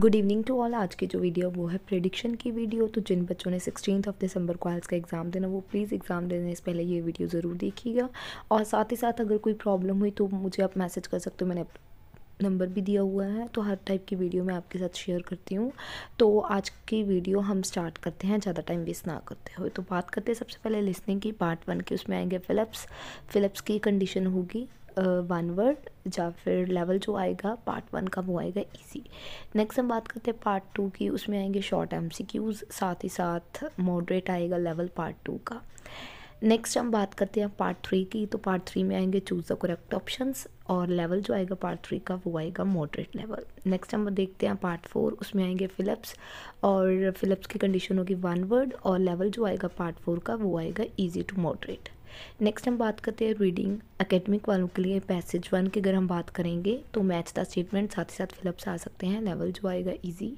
good evening to all आज की जो वीडियो वो है प्रेडिक्शन की वीडियो तो जिन बच्चों ने सिक्सटीन ऑफ दिसंबर को आज का एग्ज़ाम देना वो प्लीज़ एग्ज़ाम देने से पहले ये वीडियो ज़रूर देखिएगा और साथ ही साथ अगर कोई प्रॉब्लम हुई तो मुझे आप मैसेज कर सकते हो मैंने नंबर भी दिया हुआ है तो हर टाइप की वीडियो मैं आपके साथ शेयर करती हूँ तो आज की वीडियो हम स्टार्ट करते हैं ज़्यादा टाइम वेस्ट ना करते हुए तो बात करते हैं सबसे पहले लिसनिंग की पार्ट वन की उसमें आएंगे फ़िलिप्स फ़िलिप्स की कंडीशन होगी वन वर्ड या फिर लेवल जो आएगा पार्ट वन का वो आएगा इजी नेक्स्ट हम बात करते हैं पार्ट टू की उसमें आएंगे शॉर्ट एम साथ ही साथ मॉडरेट आएगा लेवल पार्ट टू का नेक्स्ट हम बात करते हैं पार्ट थ्री की तो पार्ट थ्री में आएंगे चूज़ द करेक्ट ऑप्शंस और लेवल जो आएगा पार्ट थ्री का वो आएगा मॉडरेट लेवल नेक्स्ट हम देखते हैं पार्ट फोर उसमें आएंगे फ़िलिप्स और फ़िलिप्स की कंडीशन होगी वन वर्ड और लेवल जो आएगा पार्ट फोर का वो आएगा ईजी टू मॉडरेट नेक्स्ट हम बात करते हैं रीडिंग अकेडमिक वालों के लिए पैसेज वन की अगर हम बात करेंगे तो मैच द स्टेटमेंट साथ ही साथ फिलअप्स आ सकते हैं लेवल जो आएगा इजी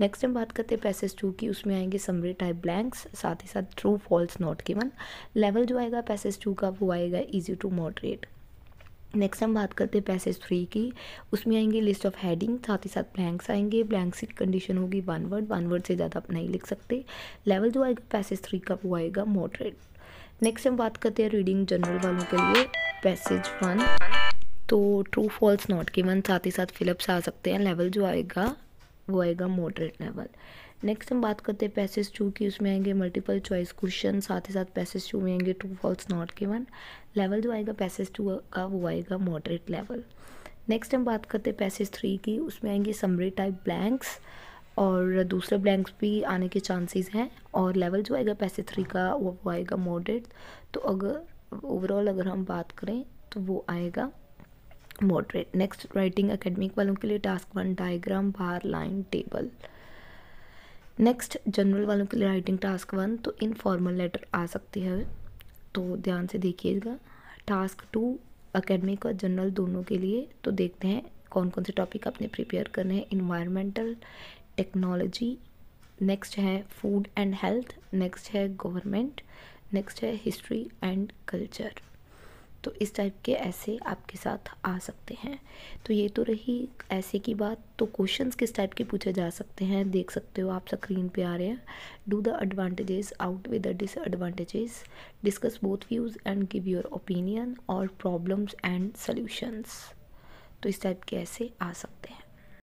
नेक्स्ट हम बात करते हैं पैसेज टू की उसमें आएंगे समरी टाइप ब्लैंक्स साथ ही साथ true false not given level जो आएगा पैसेज टू का वो आएगा ईजी टू मॉडरेट नेक्स्ट हम बात करते हैं पैसेज थ्री की उसमें आएंगे लिस्ट ऑफ हेडिंग साथ ही साथ ब्लैंक्स आएंगे ब्लैंक्स की कंडीशन होगी वन वर्ड वन वर्ड से ज़्यादा आप नहीं लिख सकते लेवल जो आएगा पैसेज थ्री का वो आएगा मॉडरेट नेक्स्ट हम बात करते हैं रीडिंग जनरल वालों के लिए पैसेज वन तो ट्रू फॉल्स नॉट गिवन साथ ही साथ फिलअप्स आ सकते हैं लेवल जो आएगा वो आएगा मॉडरेट लेवल नेक्स्ट हम बात करते हैं पैसेज टू की उसमें आएंगे मल्टीपल चॉइस क्वेश्चन साथ ही साथ पैसेज टू में आएंगे true false not given level जो आएगा पैसेज टू का वो आएगा मॉडरेट लेवल नेक्स्ट हम बात करते हैं पैसेज थ्री की उसमें आएंगे समरी टाइप ब्लैंक्स और दूसरे ब्लैंक्स भी आने के चांसेस हैं और लेवल जो आएगा पैसे थ्री का वो आएगा मॉडरेट तो अगर ओवरऑल अगर हम बात करें तो वो आएगा मॉडरेट नेक्स्ट राइटिंग एकेडमिक वालों के लिए task one diagram bar line table next general वालों के लिए राइटिंग टास्क वन तो इनफॉर्मल लेटर आ सकती है तो ध्यान से देखिएगा टास्क टू अकेडमिक और जनरल दोनों के लिए तो देखते हैं कौन कौन से टॉपिक अपने प्रिपेयर करने हैं इन्वायरमेंटल टेक्नोलॉजी नेक्स्ट है फूड एंड हेल्थ नेक्स्ट है गवर्नमेंट नेक्स्ट है हिस्ट्री एंड कल्चर तो इस टाइप के ऐसे आपके साथ आ सकते हैं तो ये तो रही ऐसे की बात तो क्वेश्चंस किस टाइप के पूछे जा सकते हैं देख सकते हो आप स्क्रीन पे आ रहे हैं do the advantages outweigh the disadvantages discuss both views and give your opinion और प्रॉब्लम्स एंड सल्यूशंस तो इस टाइप के ऐसे आ सकते हैं